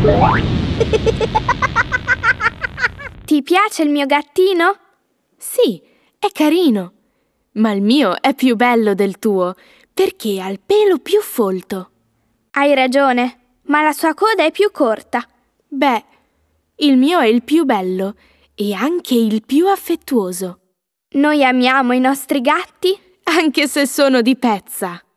Ti piace il mio gattino? Sì, è carino. Ma il mio è più bello del tuo, perché ha il pelo più folto. Hai ragione, ma la sua coda è più corta. Beh, il mio è il più bello e anche il più affettuoso. Noi amiamo i nostri gatti? Anche se sono di pezza.